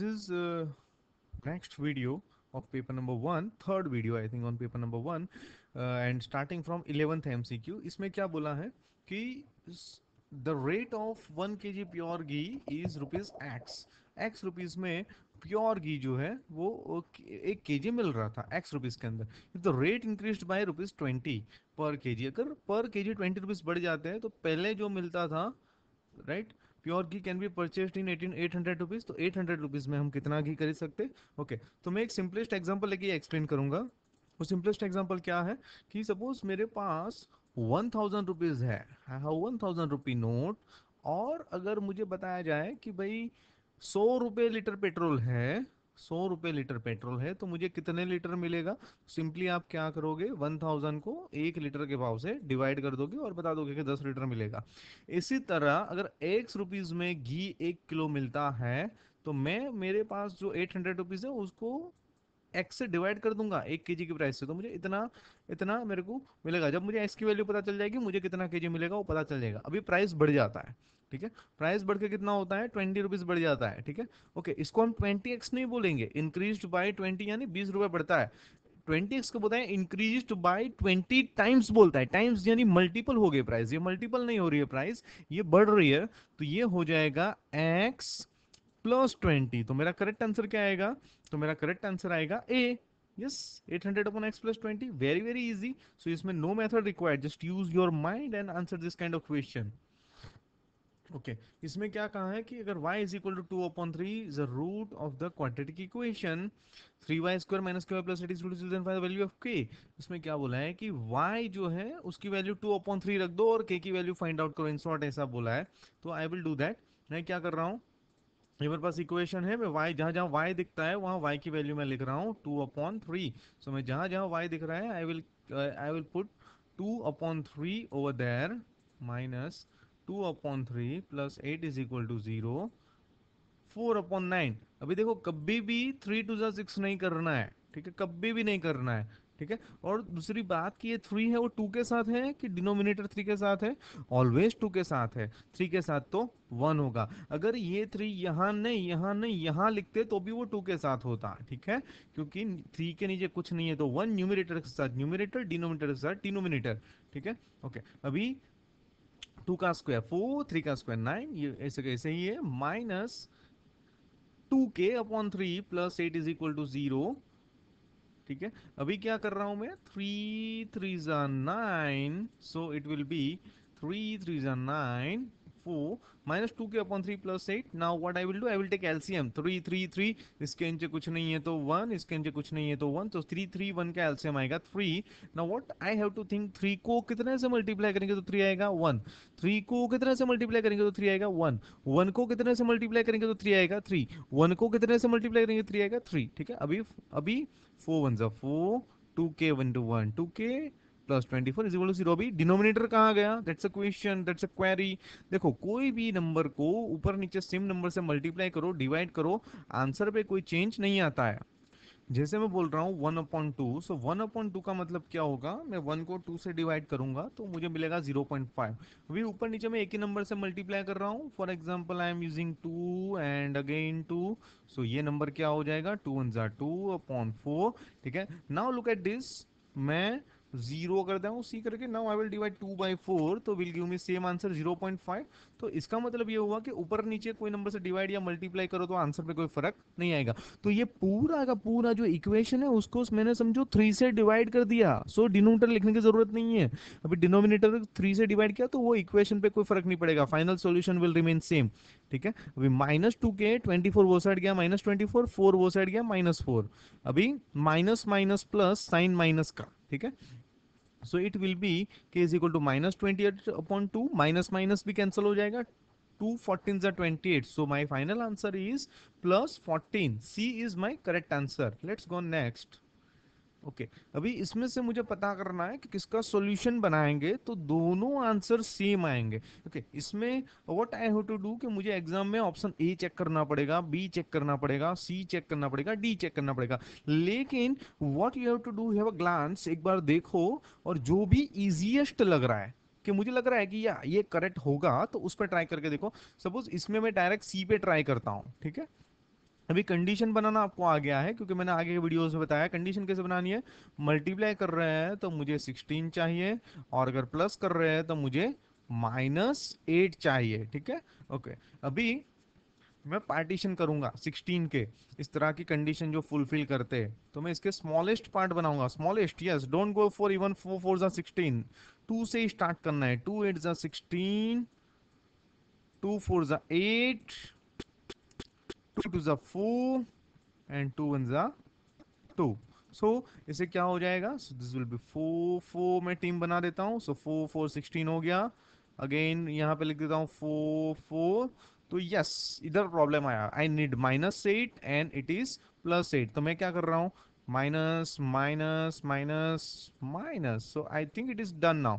this is uh, next video of paper number one third video i think on paper number one and starting from eleventh M C Q इसमें क्या बोला है कि the rate of one K G pure ghee is rupees X X rupees में pure ghee जो है वो एक के जी मिल रहा था एक्स रुपीज के अंदर if the rate increase by rupees twenty per K जी अगर पर के जी ट्वेंटी रुपीज बढ़ जाते हैं तो पहले जो मिलता था right right, pure ghee can be purchase in eighteen eight hundred rupees तो एट हंड्रेड रुपीज़ में हम कितना घी खरीद सकते ओके okay, तो मैं एक सिंपलेस्ट एग्जाम्पल लेके एक्सप्लेन करूंगा वो सिंपलेस्ट एग्जाम्पल क्या है कि सपोज मेरे पास वन थाउजेंड रुपीज़ है वन थाउजेंड रुपी नोट और अगर मुझे बताया जाए कि भाई सौ रुपये लीटर पेट्रोल है सौ रुपए लीटर पेट्रोल है तो मुझे कितने लीटर मिलेगा सिंपली आप क्या करोगे वन थाउजेंड को एक लीटर के भाव से डिवाइड कर दोगे और बता दोगे कि दस लीटर मिलेगा इसी तरह अगर एक्स रुपीज़ में घी एक किलो मिलता है तो मैं मेरे पास जो एट हंड्रेड रुपीज़ है उसको एक्स से डिवाइड कर दूंगा एक के की प्राइस से तो मुझे इतना इतना मेरे को मिलेगा जब मुझे एक्स की वैल्यू पता चल जाएगी मुझे कितना के मिलेगा वो पता चल जाएगा अभी प्राइस बढ़ जाता है ठीक है प्राइस बढ़ के कितना होता है ट्वेंटी रुपीज बढ़ जाता है ठीक है ओके इसको हम ट्वेंटी एक्स नहीं बोलेंगे इंक्रीज बाई ट्वेंटी यानी बीस रुपए बढ़ता है ट्वेंटी एक्स को बताएं इंक्रीज बाय ट्वेंटी टाइम्स बोलता है टाइम्स यानी मल्टीपल हो गए प्राइस ये मल्टीपल नहीं हो रही है प्राइस ये बढ़ रही है तो ये हो जाएगा एक्स प्लस ट्वेंटी तो मेरा करेक्ट आंसर क्या आएगा तो मेरा करेक्ट आंसर आएगा A yes eight hundred upon X plus twenty very very easy so इसमें no method required just use your mind and answer this kind of question okay इसमें क्या कहा है कि अगर y is equal to two upon three is the root of the quantity की equation three Y square minus Q plus eight is to value of k इसमें क्या बोला है कि y जो है उसकी वैल्यू टू अपॉन थ्री रख दो और k की वैल्यू फाइंड आउट करो इन शॉर्ट ऐसा बोला है तो आई विल डू दैट मैं क्या कर रहा हूँ मेरे पास इक्वेशन है मैं वाई जहाँ जहाँ वाई दिखता है वहाँ वाई की वैल्यू मैं लिख रहा हूँ टू अपॉन थ्री सो मैं जहाँ जहाँ वाई दिख रहा है I will I will put two upon three over there minus two upon three plus eight is equal to zero four upon nine अभी देखो कभी भी थ्री टू ज़ा सिक्स नहीं करना है ठीक है कभी भी नहीं करना है ठीक है और दूसरी बात कि ये थ्री है वो टू के साथ है कि डिनोमिनेटर थ्री के साथ है ऑलवेज टू के साथ है थ्री के साथ तो वन होगा अगर ये थ्री यहाँ नहीं यहाँ नहीं यहाँ लिखते तो भी वो टू के साथ होता ठीक है क्योंकि थ्री के नीचे कुछ नहीं है तो वन न्यूमिनेटर के साथ न्यूमिनेटर डिनोमिनेटर के साथ डिनोमिनेटर ठीक है ओके अभी टू का स्क्वायर फोर थ्री का स्क्वायर नाइन ये ऐसे कैसे ही है minus two k upon three plus eight is equal to zero ठीक है अभी क्या कर रहा हूं मैं थ्री थ्री ज़ा nine so it will be three three ज़ा nine four minus two k upon three plus eight now what I will do I will take LCM three three three इसके नीचे कुछ नहीं है तो वन इसके नीचे कुछ नहीं है तो वन तो थ्री थ्री वन का एलसीएम आएगा three now what I have to think three को कितने से मल्टीप्लाई करेंगे तो थ्री आएगा वन थ्री को कितने से मल्टीप्लाई करेंगे तो थ्री आएगा वन वन को कितने से मल्टीप्लाई करेंगे तो थ्री आएगा थ्री वन को कितने से मल्टीप्लाई करेंगे थ्री तो आएगा थ्री ठीक है अभी अभी फोर वन ज़ा four two k one two one two k plus twenty four is equal to zero भी डिनोमिनेटर कहाँ गया that's a question that's a query देखो कोई भी नंबर को ऊपर नीचे सेम नंबर से मल्टीप्लाई करो डिवाइड करो आंसर पे कोई चेंज नहीं आता है जैसे मैं बोल रहा हूँ one upon two so one upon two का मतलब क्या होगा मैं वन को टू से डिवाइड करूंगा तो मुझे मिलेगा जीरो पॉइंट फाइव अभी ऊपर नीचे मैं एक ही नंबर से मल्टीप्लाई कर रहा हूँ for example I am using two and again two so ये नंबर क्या हो जाएगा टू वन जार टू अपॉन फोर ठीक है नाउ लुक एट दिस मैं जीरो कर दूँ सी करके now I will divide two by four तो will give me same answer zero point five तो इसका मतलब ये हुआ कि ऊपर नीचे कोई नंबर से डिवाइड या मल्टीप्लाई करो तो आंसर में कोई फर्क नहीं आएगा तो ये पूरा का पूरा जो इक्वेशन है उसको मैंने समझो थ्री से डिवाइड कर दिया सो so, डिनोमीटर लिखने की जरूरत नहीं है अभी डिनोमिनेटर थ्री से डिवाइड किया तो वो इक्वेशन पे कोई फर्क नहीं पड़ेगा final solution will remain same ठीक है अभी minus two k twenty four वो साइड गया माइनस ट्वेंटी फोर फोर वो साइड गया माइनस फोर अभी minus minus plus sign minus का ठीक है so it will be k is equal to minus twenty eight upon two minus minus भी cancel हो जाएगा टू फोर्टीन जो twenty eight so my final answer is plus fourteen C is my correct answer let's go next okay okay. अभी इसमें से मुझे पता करना है कि किसका सॉल्यूशन बनाएंगे तो दोनों आंसर सेम आएंगे ओके okay. इसमें what I have to do कि मुझे एग्जाम में ऑप्शन ए चेक करना पड़ेगा बी चेक करना पड़ेगा सी चेक करना पड़ेगा डी चेक करना पड़ेगा लेकिन what you have to do have a glance एक बार देखो और जो भी इजिएस्ट लग रहा है कि मुझे लग रहा है कि या ये करेक्ट होगा तो उस पर ट्राई करके देखो सपोज इसमें मैं डायरेक्ट सी पे ट्राई करता हूँ ठीक है अभी कंडीशन बनाना आपको आ गया है क्योंकि मैंने आगे के वीडियोस में बताया कंडीशन कैसे बनानी है मल्टीप्लाई कर रहे हैं तो मुझे 16 चाहिए और अगर प्लस कर रहे हैं तो मुझे माइनस एट चाहिए ठीक है ओके अभी मैं पार्टीशन करूंगा 16 के इस तरह की कंडीशन जो फुलफिल करते हैं तो मैं इसके स्मॉलेस्ट पार्ट बनाऊंगा smallest yes don't go for even four four जा सिक्सटीन टू से स्टार्ट करना है टू एट जा सिक्सटीन टू फोर जा एट टू टू ज़ा फोर एंड टू वन ज़ा टू सो इसे क्या हो जाएगा so this will be four four मैं टीम बना देता हूँ सो फोर फोर सिक्सटीन हो गया अगेन यहाँ पे लिख देता हूँ फोर फोर तो यस इधर प्रॉब्लम आया I need minus eight and it is plus eight तो मैं क्या कर रहा हूँ minus minus minus minus so I think it is done now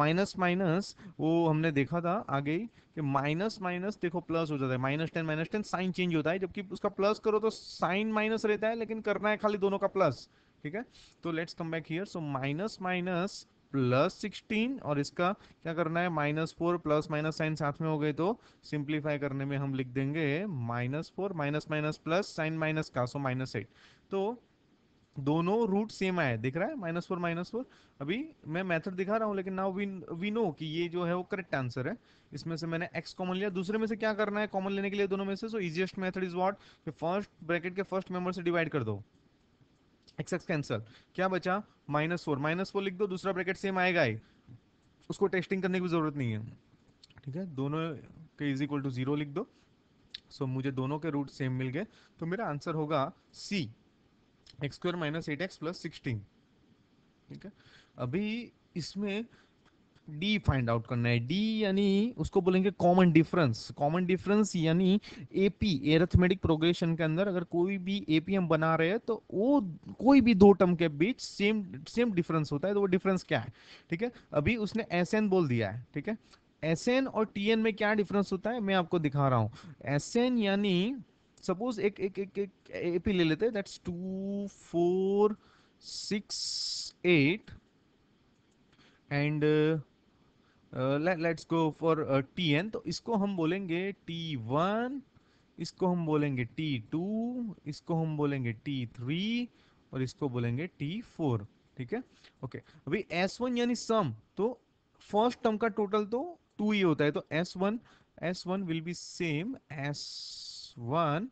minus minus वो हमने देखा था आगे कि minus minus देखो प्लस हो जाता है minus ten minus ten sign change होता है जबकि उसका प्लस करो तो साइन माइनस रहता है लेकिन करना है खाली दोनों का प्लस ठीक है तो let's come back here so minus minus plus sixteen और इसका क्या करना है minus four plus minus sign साथ में हो गए तो सिंप्लीफाई करने में हम लिख देंगे minus four minus minus plus sign minus का सो माइनस एट तो दोनों रूट सेम आए दिख रहा है माइनस फोर माइनस फोर अभी मैं मेथड दिखा रहा हूँ लेकिन नाउ वी वी नो कि ये जो है वो करेक्ट आंसर है इसमें से मैंने एक्स कॉमन लिया दूसरे में से क्या करना है कॉमन लेने के लिए दोनों में से so easiest method is what first bracket के फर्स्ट मेंबर से डिवाइड कर दो एक्स एक्स कैंसल क्या बचा माइनस फोर माइनस फोर लिख दो दूसरा ब्रैकेट सेम आएगा ही उसको टेस्टिंग करने की जरूरत नहीं है ठीक है दोनों के इज इक्वल टू जीरो लिख दो सो so, मुझे दोनों के रूट सेम मिल गए तो मेरा आंसर होगा C x square minus eight x plus sixteen ठीक है अभी इसमें d फाइंड आउट करना है d यानी उसको बोलेंगे कॉमन डिफरेंस कॉमन डिफरेंस यानी एपी एरथमेटिक प्रोग्रेशन के अंदर अगर कोई भी एपी हम बना रहे हैं तो वो कोई भी दो टर्म के बीच सेम सेम डिफरेंस होता है तो वो डिफरेंस क्या है ठीक है अभी उसने एस बोल दिया है ठीक है एस और टी में क्या डिफरेंस होता है मैं आपको दिखा रहा हूँ एस यानी सपोज एक एक एक एक एपी ले लेते हैं that's two four six eight and let's go for T N तो इसको हम बोलेंगे टी वन इसको हम बोलेंगे टी टू इसको हम बोलेंगे टी थ्री और इसको बोलेंगे टी फोर ठीक है ओके अभी एस वन यानी सम तो फर्स्ट टर्म का टोटल तो टू ही होता है तो S one S one will be same S one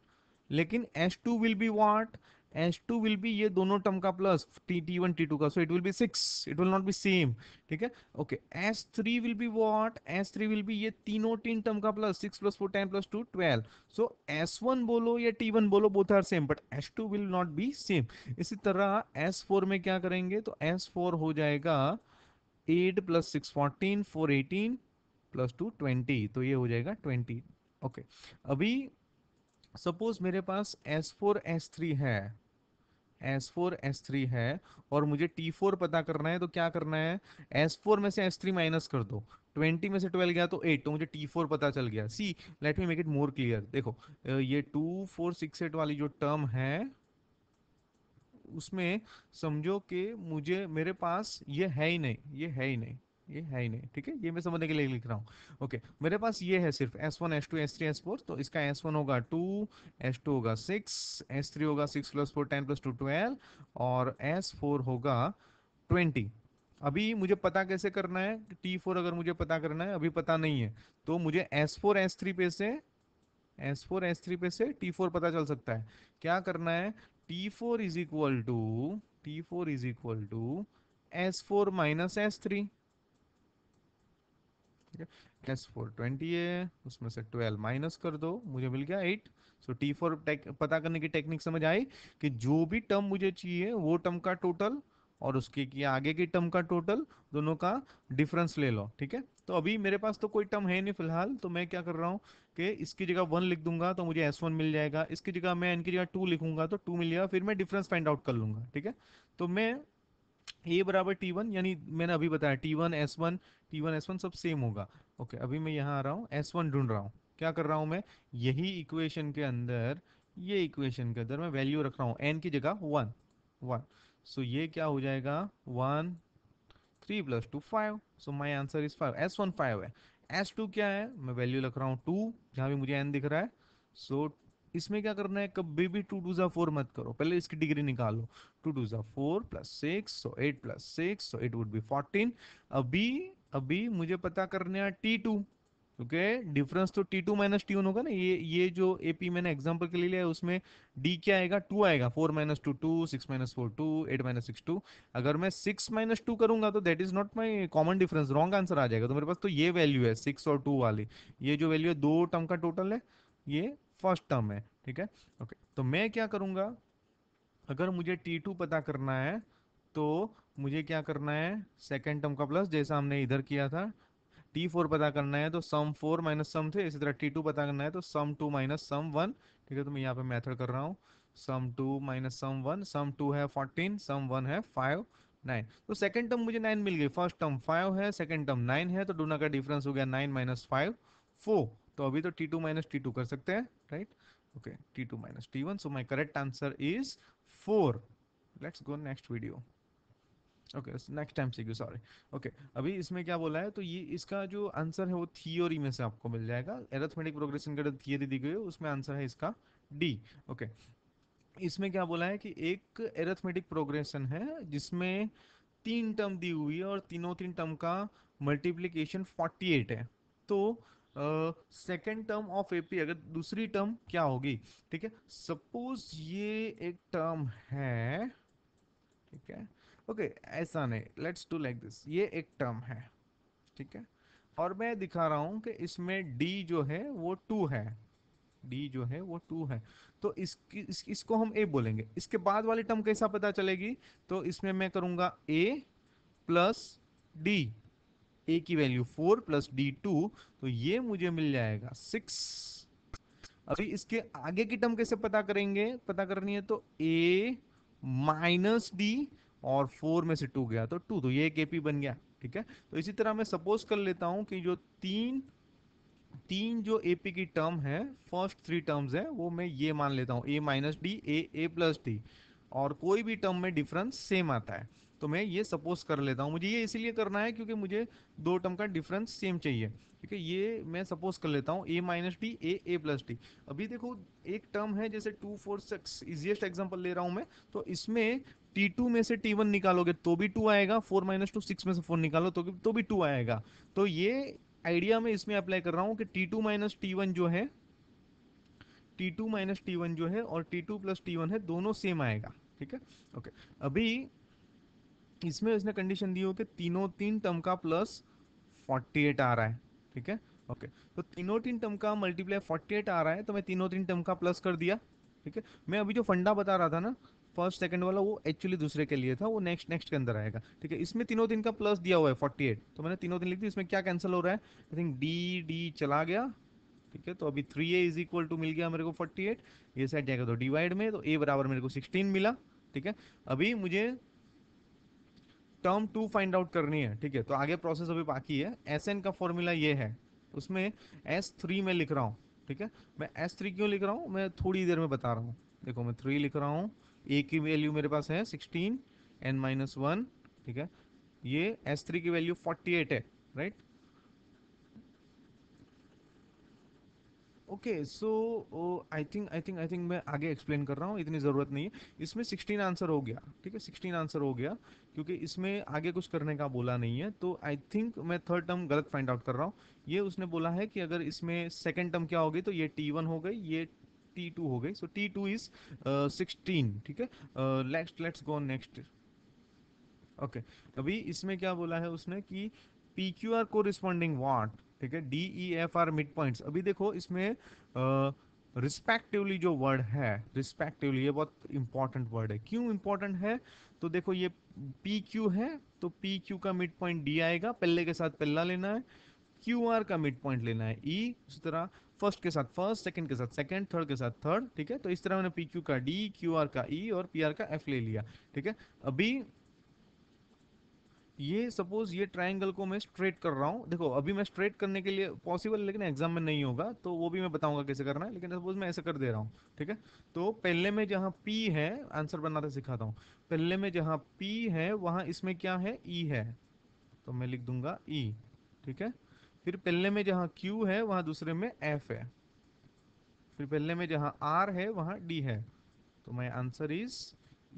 लेकिन H two will be what H two will be ये दोनों टर्म का plus T T one T two का so it will be six it will not be same ठीक है okay S three will be what S three will be ये तीनों तीन term का plus six plus four ten plus two twelve so S one बोलो या T one बोलो both are same but S two will not be same इसी तरह S four में क्या करेंगे तो एस फोर हो जाएगा eight plus six fourteen four eighteen plus two twenty तो ये हो जाएगा ट्वेंटी ओके okay. अभी सपोज मेरे पास एस थ्री है एस थ्री है और मुझे टी फोर पता करना है तो क्या करना है एस फोर में से एस थ्री माइनस कर दो 20 में से 12 गया तो 8 तो मुझे T4 पता चल गया see let me make it more clear देखो ये टू फोर सिक्स एट वाली जो टर्म है उसमें समझो कि मुझे मेरे पास ये है ही नहीं ये है ही नहीं ये है ही नहीं ठीक है ये मैं समझने के लिए लिख रहा हूँ ओके मेरे पास ये है सिर्फ S one S two S three S four तो इसका एस वन होगा टू एस टू होगा सिक्स एस थ्री होगा six plus four ten plus two twelve और एस फोर होगा ट्वेंटी अभी मुझे पता कैसे करना है टी फोर अगर मुझे पता करना है अभी पता नहीं है तो मुझे एस फोर एस थ्री पे से एस फोर एस थ्री पे से टी फोर पता चल सकता है क्या करना है T four is equal to T four is equal to S four minus S three ठीक है प्लस फोर ट्वेंटी है उसमें से ट्वेल्व माइनस कर दो मुझे मिल गया एट सो टी फोर पता करने की टेक्निक समझ आई कि जो भी टर्म मुझे चाहिए वो टर्म का टोटल और उसके की आगे की टर्म का टोटल दोनों का डिफरेंस ले लो ठीक है तो अभी मेरे पास तो कोई टर्म है नहीं फिलहाल तो मैं क्या कर रहा हूँ कि इसकी जगह वन लिख दूंगा तो मुझे एस वन मिल जाएगा इसकी जगह मैं इनकी जगह टू लिखूंगा तो टू मिल जाएगा फिर मैं डिफरेंस फाइंड आउट कर लूंगा ठीक है तो मैं ए बराबर टी वन यानी मैंने अभी बताया T one S one T one S one सब सेम होगा ओके अभी मैं यहाँ आ रहा हूँ एस वन ढूंढ रहा हूँ क्या कर रहा हूँ मैं यही इक्वेशन के अंदर ये इक्वेशन के अंदर मैं वैल्यू रख रहा हूँ एन की जगह वन वन सो ये क्या हो जाएगा one three plus two five so my answer is five S one five है एस टू क्या है मैं वैल्यू रख रहा हूँ टू जहाँ भी मुझे एन दिख रहा है सो इसमें क्या करना है कभी भी टू टू ज़ा फोर मत करो पहले इसकी डिग्री निकालो टू टू ज़ा four plus six so eight plus six so eight would be fourteen अभी अभी मुझे पता करने है टी टू क्योंकि डिफरेंस तो T two minus T one होगा ना ये ये जो ए पी मैंने एग्जाम्पल के लिए लिया है उसमें डी क्या आएगा टू आएगा four minus two two six minus four two eight minus six two अगर मैं सिक्स माइनस टू करूंगा तो that is not my common difference wrong answer आ जाएगा तो मेरे पास तो ये वैल्यू है सिक्स और टू वाली ये जो वैल्यू है दो टर्म का टोटल है ये फर्स्ट टर्म है ठीक है ओके तो मैं क्या करूंगा अगर मुझे टी टू पता करना है तो मुझे क्या करना है सेकेंड टर्म का प्लस जैसा हमने इधर किया था टी फोर पता करना है तो सम फोर माइनस सम थे इसी तरह टी टू पता करना है तो sum two minus sum one ठीक है तो मैं यहाँ पे मेथड कर रहा हूँ sum two minus sum one sum two है फोर्टीन सम वन है फाइव नाइन तो सेकेंड टर्म मुझे नाइन मिल गई फर्स्ट टर्म फाइव है सेकेंड टर्म नाइन है तो दोनों का डिफरेंस हो गया नाइन माइनस फाइव फोर तो अभी तो T two minus T two कर सकते हैं right okay T two minus T one so my correct answer is four let's go next video okay next time सीक्यू सॉरी ओके अभी इसमें क्या बोला है तो ये इसका जो आंसर है वो थियोरी में से आपको मिल जाएगा एरथमेटिक प्रोग्रेशन का जो थियोरी दी गई है उसमें आंसर है इसका डी ओके okay. इसमें क्या बोला है कि एक एरथमेटिक प्रोग्रेशन है जिसमें तीन टर्म दी हुई है और तीनों तीन टर्म का मल्टीप्लीकेशन 48 है तो सेकेंड टर्म ऑफ एपी अगर दूसरी टर्म क्या होगी ठीक है सपोज ये एक टर्म है ठीक है ओके okay, ऐसा नहीं लेट्स डू लाइक दिस ये एक टर्म है ठीक है और मैं दिखा रहा हूँ कि इसमें डी जो है वो टू है डी जो है वो टू है तो इसकी इस, इसको हम ए बोलेंगे इसके बाद वाली टर्म कैसा पता चलेगी तो इसमें मैं करूँगा ए प्लस डी ए की value four plus D two तो ये मुझे मिल जाएगा सिक्स अभी इसके आगे की टर्म कैसे पता करेंगे पता करनी है तो ए माइनस डी और फोर में से टू गया तो टू तो ये एक एपी बन गया ठीक है तो इसी तरह मैं सपोज कर लेता हूं कि जो तीन तीन जो एपी की टर्म है फर्स्ट थ्री टर्म्स है वो मैं ये मान लेता हूँ A minus D A A plus D और कोई भी टर्म में डिफरेंस सेम आता है तो मैं ये सपोज कर लेता हूँ मुझे ये इसीलिए करना है क्योंकि मुझे दो टर्म का डिफरेंस सेम चाहिए ठीक है ये मैं सपोज कर लेता हूँ A minus T A A plus T अभी देखो एक टर्म है जैसे two four six easiest example ले रहा हूँ मैं तो इसमें टी टू में से टी वन निकालोगे तो भी टू आएगा फोर माइनस टू सिक्स में से फोर निकालो तो, तो भी टू आएगा तो ये आइडिया में इसमें अप्लाई कर रहा हूँ कि T two minus T one जो है T two minus T one जो है और T two plus T one है दोनों सेम आएगा ठीक है ओके अभी इसमें इसने कंडीशन दी हो कि तीनों तीन टर्म का प्लस 48 आ रहा है ठीक है ओके तो तीनों तीन टर्म का मल्टीप्लाई 48 आ रहा है तो मैं तीनों तीन टर्म का प्लस कर दिया ठीक है मैं अभी जो फंडा बता रहा था ना फर्स्ट सेकंड वाला वो एक्चुअली दूसरे के लिए था वो नेक्स्ट नेक्स्ट के अंदर आएगा ठीक है इसमें तीनों दिन का प्लस दिया हुआ है 48 तो मैंने तीनों दिन लिख दी इसमें क्या कैंसिल हो रहा है आई थिंक डी डी चला गया ठीक है तो अभी three A is equal to मिल गया मेरे को फोर्टी एट ये साइड जाएगा तो डिवाइड में तो ए बराबर मेरे को सिक्सटीन मिला ठीक है अभी मुझे टर्म टू फाइंड आउट करनी है ठीक है तो आगे प्रोसेस अभी बाकी है एस एन का फॉर्मूला ये है उसमें एस थ्री में लिख रहा हूँ ठीक है मैं एस थ्री क्यों लिख रहा हूँ मैं थोड़ी देर में बता रहा हूँ देखो मैं थ्री लिख रहा हूँ ए की वैल्यू मेरे पास है सिक्सटीन एन माइनस वन ठीक है ये एस थ्री की वैल्यू फोर्टी एट है right okay so I think I think I think मैं आगे एक्सप्लेन कर रहा हूँ इतनी ज़रूरत नहीं है इसमें सिक्सटीन आंसर हो गया ठीक है सिक्सटीन आंसर हो गया क्योंकि इसमें आगे कुछ करने का बोला नहीं है तो आई थिंक मैं थर्ड टर्म गलत फाइंड आउट कर रहा हूँ ये उसने बोला है कि अगर इसमें सेकेंड टर्म क्या हो गई तो ये टी वन हो गई ये टी टू हो गई so T two is sixteen ठीक है next let's go next okay अभी इसमें क्या बोला है उसने कि P Q R corresponding what ठीक है D E F R mid point अभी देखो इसमें रिस्पेक्टिवली जो वर्ड है रिस्पेक्टिवली ये बहुत इंपॉर्टेंट वर्ड है क्यों इंपॉर्टेंट है तो देखो ये पी क्यू है तो पी क्यू का मिड पॉइंट डी आएगा पहले के साथ पहला लेना है क्यू आर का मिड पॉइंट लेना है ई e, उसी तरह फर्स्ट के साथ फर्स्ट सेकंड के साथ सेकंड थर्ड के साथ थर्ड ठीक है तो इस तरह मैंने पी क्यू का डी क्यू आर का ई e और पी आर का एफ ले लिया ठीक है अभी ये सपोज ये ट्राइंगल को मैं स्ट्रेट कर रहा हूँ देखो अभी मैं स्ट्रेट करने के लिए पॉसिबल लेकिन एग्जाम में नहीं होगा तो वो भी मैं बताऊंगा कैसे करना है लेकिन सपोज मैं ऐसे कर दे रहा हूँ ठीक है तो पहले में जहाँ पी है आंसर बनाते सिखाता हूँ पहले में जहाँ पी है वहाँ इसमें क्या है ई e है तो मैं लिख दूंगा ई e, ठीक है फिर पहले में जहाँ क्यू है वहाँ दूसरे में एफ है फिर पहले में जहाँ आर है वहाँ डी है तो my answer is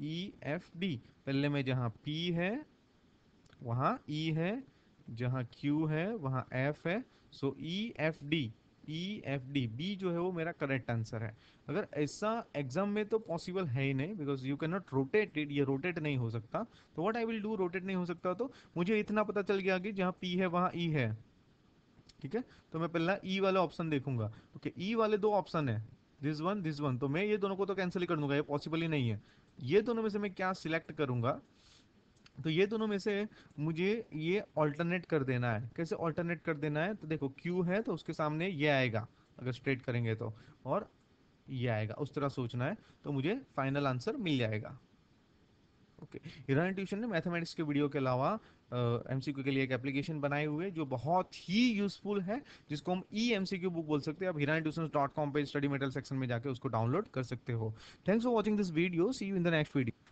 E F D पहले में जहाँ पी है वहां e है जहां Q है वहां F है so E F D E F D B जो है वो मेरा करेक्ट आंसर है अगर ऐसा एग्जाम में तो पॉसिबल है ही नहीं because you can not rotate ये रोटेट नहीं हो सकता तो what I will do rotate नहीं हो सकता तो मुझे इतना पता चल गया कि जहाँ पी है वहाँ ई e है ठीक है तो मैं पहला ई e वाला ऑप्शन देखूंगा ओके okay, ई e वाले दो ऑप्शन है दिस वन दिस वन तो मैं ये दोनों को तो कैंसिल ही कर दूंगा ये पॉसिबल ही नहीं है ये दोनों में से मैं क्या सिलेक्ट करूंगा तो ये दोनों में से मुझे ये ऑल्टरनेट कर देना है कैसे ऑल्टरनेट कर देना है तो देखो क्यू है तो उसके सामने ये आएगा अगर स्ट्रेट करेंगे तो और ये आएगा उस तरह सोचना है तो मुझे फाइनल आंसर मिल जाएगा ओके हिरानी ट्यूशन ने मैथमेटिक्स के वीडियो के अलावा एम uh, के लिए एक एप्लीकेशन बनाए हुए जो बहुत ही यूजफुल है जिसको हम ई एम बुक बोल सकते हैं आप हिरानी ट्यूशन डॉट कॉम पर स्टडी मेटल सेक्शन में जाकर उसको डाउनलोड कर सकते हो thanks for watching this video see you in the next video